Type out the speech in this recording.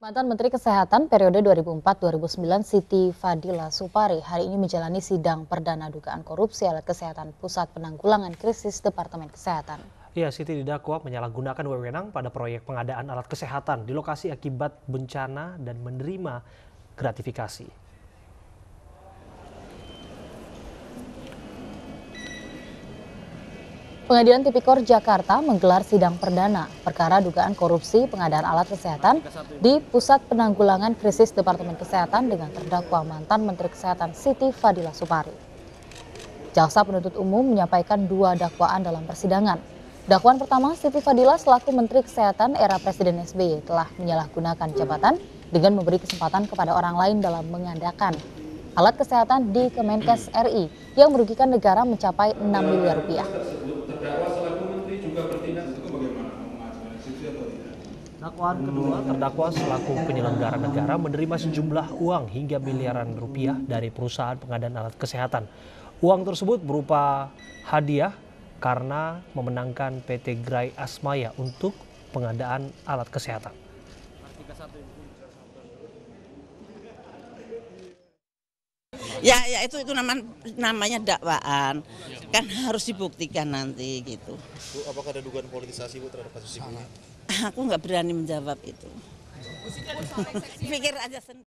Mantan Menteri Kesehatan periode 2004-2009 Siti Fadila Supari hari ini menjalani sidang perdana dugaan korupsi alat kesehatan Pusat Penanggulangan Krisis Departemen Kesehatan. Ya, Siti didakwa menyalahgunakan wewenang pada proyek pengadaan alat kesehatan di lokasi akibat bencana dan menerima gratifikasi. Pengadilan Tipikor Jakarta menggelar sidang perdana perkara dugaan korupsi pengadaan alat kesehatan di Pusat Penanggulangan Krisis Departemen Kesehatan dengan terdakwa mantan Menteri Kesehatan Siti Fadila Supari. Jaksa penuntut umum menyampaikan dua dakwaan dalam persidangan. Dakwaan pertama, Siti Fadila selaku Menteri Kesehatan era Presiden SBY telah menyalahgunakan jabatan dengan memberi kesempatan kepada orang lain dalam mengadakan alat kesehatan di Kemenkes RI yang merugikan negara mencapai 6 miliar rupiah kedua, hmm, terdakwa selaku penyelenggara negara menerima sejumlah uang hingga miliaran rupiah dari perusahaan pengadaan alat kesehatan. Uang tersebut berupa hadiah karena memenangkan PT Grai Asmaya untuk pengadaan alat kesehatan. Ya, ya itu itu nama, namanya dakwaan. Kan harus dibuktikan nanti gitu. Bu, apakah ada dugaan politisasi Bu terhadap kasus ibu? Aku nggak berani menjawab itu. Pikir aja sendiri.